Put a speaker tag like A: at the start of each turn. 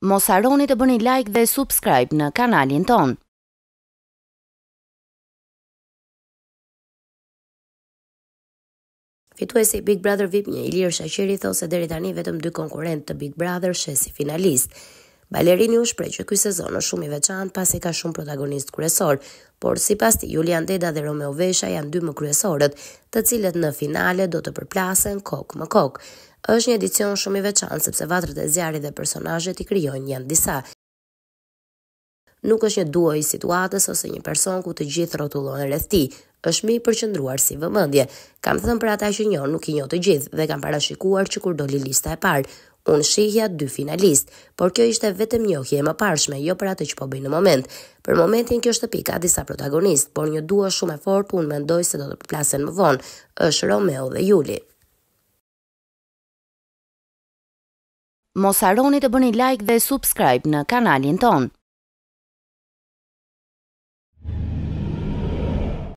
A: mos arroni të bëni like dhe subscribe në kanalin ton.
B: Fituesi Big Brother VIP një Ilir shashiri thosë dhe dhe dhe dhe dhe dhe dhe dhe dhe dhe Balerini u shpreh që ky sezon është shumë i veçantë pasi ka shumë protagonistë kryesor, por sipas ti Julian Deda dhe Romeo Vesha janë dy më kryesorët, të cilët në finale do të përplasen kokë me kokë. Është një edicion shumë i veçantë sepse vatrat e zjarrit dhe personazhet i krijojnë janë disa. Nuk është një duo i situatës ose një person ku të gjithë rrotullohen rreth tij është mi përqëndruar si vëmëndje. Kam thëmë për ata që njërë nuk i njërë të gjithë dhe kam parashikuar që kur doli lista e parë, unë shihja dy finalist, por kjo ishte vetëm njohje e më parshme, jo për atë që po bëjnë në moment. Për momentin kjo është pika disa protagonist, por një dua shumë e fort unë mendoj se do të përplasen më vonë, është Romeo dhe Juli.
A: Mos harroni të bëni like dhe subscribe në kanalin tonë.